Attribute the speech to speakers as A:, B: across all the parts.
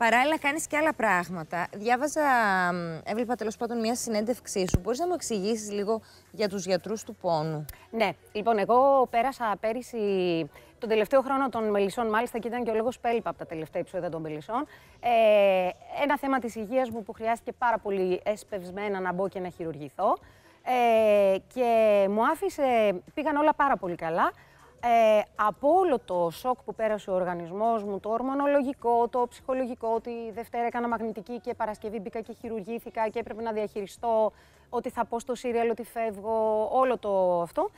A: Παράλληλα, κάνεις και άλλα πράγματα. Διάβαζα, έβλεπα τέλος πάντων μια συνέντευξή σου. Μπορείς να μου εξηγήσεις λίγο για τους γιατρούς του πόνου. Ναι, λοιπόν, εγώ πέρασα πέρυσι τον τελευταίο χρόνο των μελισσών, μάλιστα και ήταν και ο λόγος πέλπα από τα τελευταία επεισόδια των μελισσών. Ε, ένα θέμα της υγείας μου που χρειάστηκε πάρα πολύ εσπευσμένα να μπω και να χειρουργηθώ. Ε, και μου άφησε, πήγαν όλα πάρα πολύ καλά. Ε, από όλο το σοκ που πέρασε ο οργανισμός μου, το ορμονολογικό, το ψυχολογικό, ότι Δευτέρα έκανα μαγνητική και Παρασκευή μπήκα και χειρουργήθηκα και έπρεπε να διαχειριστώ ότι θα πω στο σύριαλ ότι φεύγω, όλο το αυτό.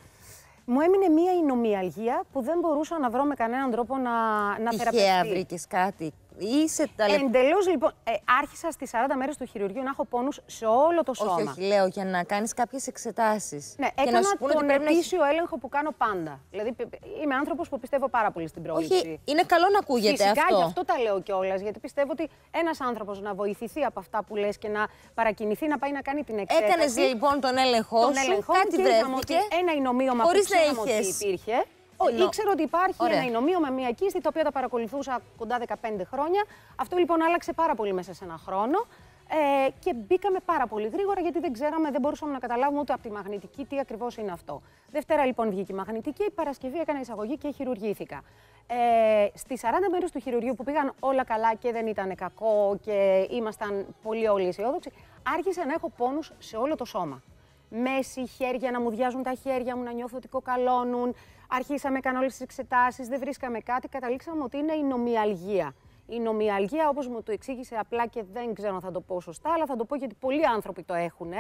A: Μου έμεινε μία ηνομιαλγία που δεν μπορούσα να βρω με κανέναν τρόπο να, να θεραπευτεί. Τυχαία βρήκες κάτι Είσαι Εντελώς λοιπόν. Ε, άρχισα στις 40 μέρες του χειρουργείου να έχω πόνους σε όλο το σώμα. Όχι, όχι λέω για να κάνεις κάποιες εξετάσεις. Ναι, έκανα να τον ετήσιο έλεγχο που κάνω πάντα. Δηλαδή είμαι άνθρωπος που πιστεύω πάρα πολύ στην πρόληψη. Όχι, είναι καλό να ακούγεται Φυσικά, αυτό. Φυσικά γι' αυτό τα λέω κιόλας. Γιατί πιστεύω ότι ένας άνθρωπος να βοηθηθεί από αυτά που λες και να παρακινηθεί να πάει να κάνει την εξέταση. Έκανες λοιπόν τον έλεγχό τον σου. Έλεγχο, κάτι Ένα ηνομείωμα που ξέραμε υπήρχε. Ενώ... Ήξερα ότι υπάρχει ένα ηνομείο με μία κίστη, το οποίο τα παρακολουθούσα κοντά 15 χρόνια. Αυτό λοιπόν άλλαξε πάρα πολύ μέσα σε ένα χρόνο. Ε, και μπήκαμε πάρα πολύ γρήγορα γιατί δεν ξέραμε, δεν μπορούσαμε να καταλάβουμε ούτε από τη μαγνητική τι ακριβώς είναι αυτό. Δευτέρα λοιπόν βγήκε η μαγνητική, η Παρασκευή έκανα εισαγωγή και χειρουργήθηκα. Ε, Στις 40 μέρε του χειρουργείου που πήγαν όλα καλά και δεν ήταν κακό και ήμασταν πολύ όλοι αισιόδοξοι, άρχισα να έχω πόνους σε όλο το σώμα μέση χέρια, να μου διάζουν τα χέρια μου, να νιώθω ότι κοκαλώνουν. Αρχίσαμε, έκανα όλες τις εξετάσεις, δεν βρίσκαμε κάτι. Καταλήξαμε ότι είναι η νομιαλγία. Η νομιαλγία, όπως μου το εξήγησε απλά και δεν ξέρω αν θα το πω σωστά, αλλά θα το πω γιατί πολλοί άνθρωποι το έχουν.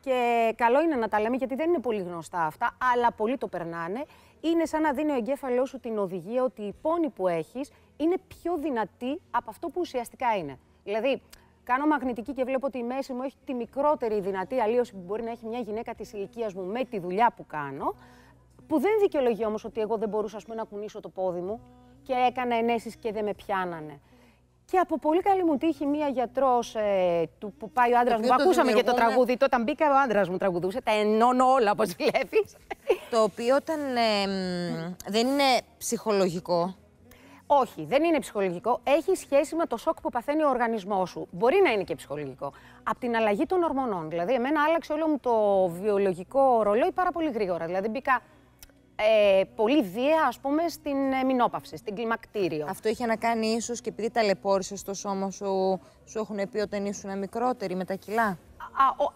A: Και καλό είναι να τα λέμε γιατί δεν είναι πολύ γνωστά αυτά, αλλά πολλοί το περνάνε. Είναι σαν να δίνει ο εγκέφαλός σου την οδηγία ότι η πόνη που έχεις είναι πιο δυνατή από αυτό που ουσιαστικά είναι. Δηλαδή, κάνω μαγνητική και βλέπω ότι η μέση μου έχει τη μικρότερη δυνατή αλλίωση που μπορεί να έχει μια γυναίκα της ηλικίας μου με τη δουλειά που κάνω. Που δεν δικαιολογεί όμως ότι εγώ δεν μπορούσα να κουνήσω το πόδι μου και έκανα ενέσεις και δεν με πιάνανε. Και από πολύ καλή μου τύχη, μία γιατρός ε, που πάει ο άντρας μου. Το ακούσαμε και το τραγούδι. Το, όταν μπήκα, ο άντρας μου τραγουδούσε. Τα ενώνω όλα, όπως βλέπεις. το οποίο όταν. Ε, δεν είναι ψυχολογικό. Όχι, δεν είναι ψυχολογικό. Έχει σχέση με το σοκ που παθαίνει ο οργανισμός σου. Μπορεί να είναι και ψυχολογικό. Από την αλλαγή των ορμονών. Δηλαδή, εμένα άλλαξε όλο μου το βιολογικό ρολόι πάρα πολύ γρήγορα. Δηλαδή, μπήκα ε, πολύ βία, ας πούμε, στην ε, μηνόπαυση, στην κλιμακτήριο. Αυτό είχε να κάνει ίσως και επειδή ταλαιπώρησες το σώμα σου, σου έχουν πει όταν ήσουν μικρότερη με τα κιλά.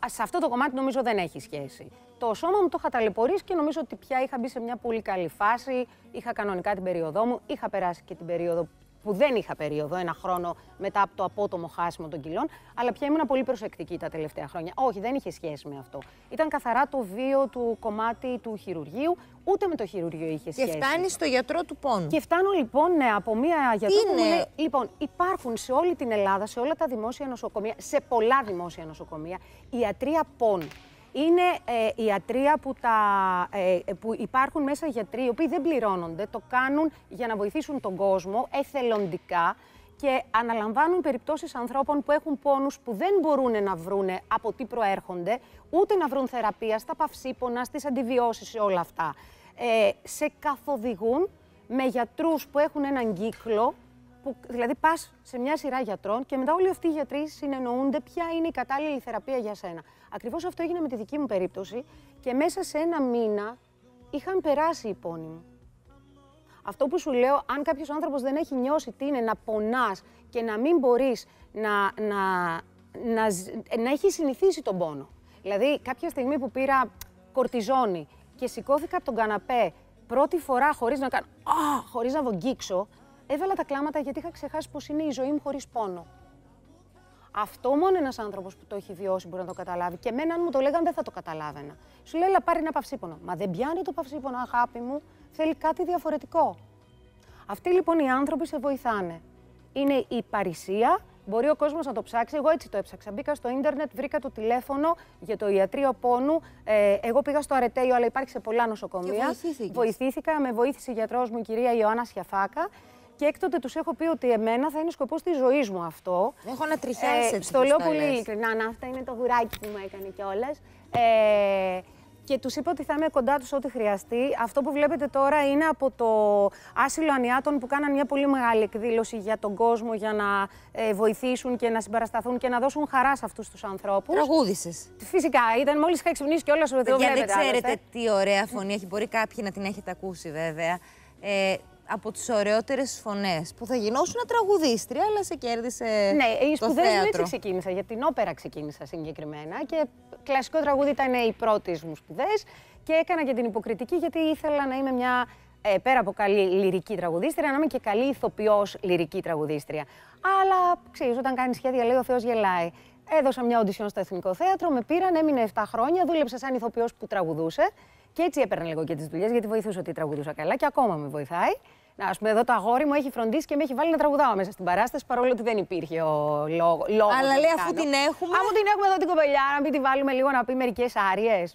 A: Α, σε αυτό το κομμάτι νομίζω δεν έχει σχέση. Το σώμα μου το είχα ταλαιπωρήσει και νομίζω ότι πια είχα μπει σε μια πολύ καλή φάση. Είχα κανονικά την περίοδό μου, είχα περάσει και την περίοδο που δεν είχα περίοδο, ένα χρόνο μετά από το απότομο χάσιμο των κιλών, αλλά πια ήμουν πολύ προσεκτική τα τελευταία χρόνια. Όχι, δεν είχε σχέση με αυτό. Ήταν καθαρά το βίο του κομμάτι του χειρουργείου, ούτε με το χειρουργείο είχε σχέση. Και φτάνει στο γιατρό του πόνου. Και φτάνω λοιπόν ναι, από μία γιατρό που λοιπόν, υπάρχουν σε όλη την Ελλάδα, σε όλα τα δημόσια νοσοκομεία, σε πολλά δημόσια νοσοκομεία, ιατρία πόνου είναι οι ε, ιατρία που, τα, ε, που υπάρχουν μέσα γιατροί οι οποίοι δεν πληρώνονται, το κάνουν για να βοηθήσουν τον κόσμο εθελοντικά και αναλαμβάνουν περιπτώσεις ανθρώπων που έχουν πόνους που δεν μπορούν να βρουν από τι προέρχονται, ούτε να βρουν θεραπεία στα παυσίπονα, στις αντιβιώσεις, σε όλα αυτά. Ε, σε καθοδηγούν με γιατρούς που έχουν έναν κύκλο δηλαδή πας σε μια σειρά γιατρών και μετά όλοι αυτοί οι γιατροί συνεννοούνται ποια είναι η κατάλληλη θεραπεία για σένα. Ακριβώς αυτό έγινε με τη δική μου περίπτωση και μέσα σε ένα μήνα είχαν περάσει οι πόνοι μου. Αυτό που σου λέω, αν κάποιος άνθρωπος δεν έχει νιώσει τι είναι να πονάς και να μην μπορείς να, να, να, έχει συνηθίσει τον πόνο. Δηλαδή, κάποια στιγμή που πήρα κορτιζόνη και σηκώθηκα από τον καναπέ πρώτη φορά χωρίς να κάνω. χωρίς να βογγίξω, Έβαλα τα κλάματα γιατί είχα ξεχάσει πως είναι η ζωή μου χωρίς πόνο. Αυτό μόνο ένας άνθρωπος που το έχει βιώσει μπορεί να το καταλάβει. Και εμένα, αν μου το λέγανε, δεν θα το καταλάβαινα. Σου λέει, πάρει ένα παυσίπονο. Μα δεν πιάνει το παυσίπονο, αγάπη μου. Θέλει κάτι διαφορετικό. Αυτοί λοιπόν οι άνθρωποι σε βοηθάνε. Είναι η παρησία, μπορεί ο κόσμος να το ψάξει. Εγώ έτσι το έψαξα. Μπήκα στο ίντερνετ, βρήκα το τηλέφωνο για το ιατρείο πόνου. Ε, εγώ πήγα στο Αρετέιο, αλλά υπάρχει σε πολλά νοσοκομεία. Και Βοηθήθηκα, με βοήθησε η γιατρός μου, κυρία Ιωάννα Σιαφάκα και έκτοτε τους έχω πει ότι εμένα θα είναι σκοπός της ζωής μου αυτό. Έχω να τριχιάσει. Ε, στο λέω πολύ ειλικρινά. Να, αυτά είναι το γουράκι που μου έκανε κιόλας. Ε, και τους είπα ότι θα είμαι κοντά τους ό,τι χρειαστεί. Αυτό που βλέπετε τώρα είναι από το Άσυλο Ανιάτων που κάναν μια πολύ μεγάλη εκδήλωση για τον κόσμο για να ε, βοηθήσουν και να συμπαρασταθούν και να δώσουν χαρά σε αυτούς τους ανθρώπους. Τραγούδησε. Φυσικά, ήταν μόλις είχα ξυπνήσει κιόλας ο Δεν ξέρετε τι ωραία φωνή έχει. Μπορεί κάποιοι να την έχετε ακούσει βέβαια. Ε, από τις ωραιότερες φωνές που θα γινώσουν τραγουδίστρια, αλλά σε κέρδισε. Ναι, οι σπουδέ μου έτσι ξεκίνησα. Για την όπερα ξεκίνησα συγκεκριμένα και κλασικό τραγούδι ήταν οι πρώτες μου σπουδές. Και έκανα και την υποκριτική γιατί ήθελα να είμαι μια ε, πέρα από καλή λυρική τραγουδίστρια, να είμαι και καλή ηθοποιός λυρική τραγουδίστρια. Αλλά ξέρεις, όταν κάνεις σχέδια, λέει ο Θεός γελάει. Έδωσα μια οντισιόν στο Εθνικό Θέατρο, με πήραν, έμεινε 7 χρόνια, δούλεψα σαν ηθοποιός που τραγουδούσε. Και έτσι έπαιρνα λίγο και τις δουλειές, γιατί βοηθούσε ότι τραγουδούσα καλά και ακόμα με βοηθάει. Να, ας πούμε, εδώ το αγόρι μου έχει φροντίσει και με έχει βάλει να τραγουδάω μέσα στην παράσταση, παρόλο ότι δεν υπήρχε ο λόγο. Αλλά λέει, αφού την έχουμε. Αφού την έχουμε εδώ την κοπελιά, να μην τη βάλουμε λίγο να πει μερικές άριες.